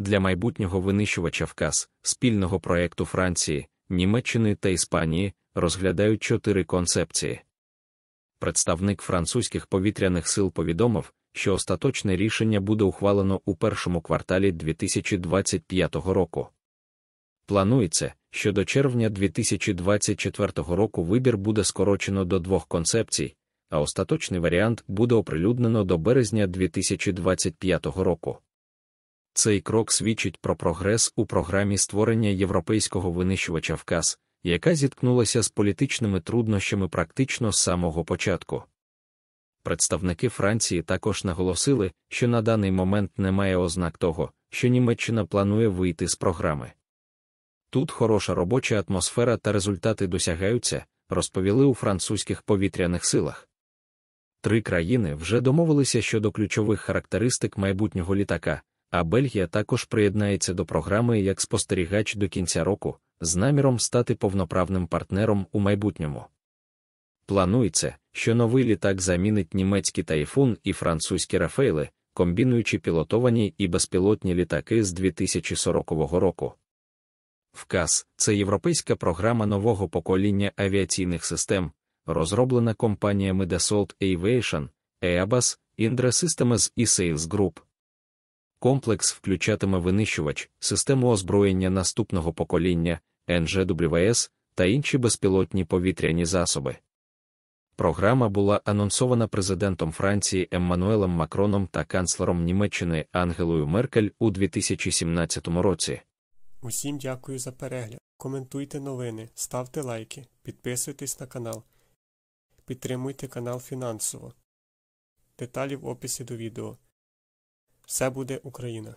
для майбутнього винищувача вказ спільного проекту Франції, Німеччини та Іспанії розглядають чотири концепції. Представник французьких повітряних сил повідомив, що остаточне рішення буде ухвалено у першому кварталі 2025 року. Планується, що до червня 2024 року вибір буде скорочено до двох концепцій, а остаточний варіант буде оприлюднено до березня 2025 року. Цей крок свідчить про прогрес у програмі створення європейського винищувача ВКАС, яка зіткнулася з політичними труднощами практично з самого початку. Представники Франції також наголосили, що на даний момент немає ознак того, що Німеччина планує вийти з програми. Тут хороша робоча атмосфера та результати досягаються, розповіли у французьких повітряних силах. Три країни вже домовилися щодо ключових характеристик майбутнього літака, а Бельгія також приєднається до програми як спостерігач до кінця року з наміром стати повноправним партнером у майбутньому. Планується, що новий літак замінить німецький тайфун і французькі рафейли, комбінуючи пілотовані і безпілотні літаки з 2040 року. ВКАС це європейська програма нового покоління авіаційних систем, розроблена компаніями Dassault Aviation, Airbus, Indra Systems і Sales Group. Комплекс включатиме винищувач, систему озброєння наступного покоління, НЖWС та інші безпілотні повітряні засоби. Програма була анонсована президентом Франції Еммануелем Макроном та канцлером Німеччини Ангелою Меркель у 2017 році. Усім дякую за перегляд. Коментуйте новини, ставте лайки, підписуйтесь на канал, підтримуйте канал фінансово. Деталі в описі до відео. Все буде Україна!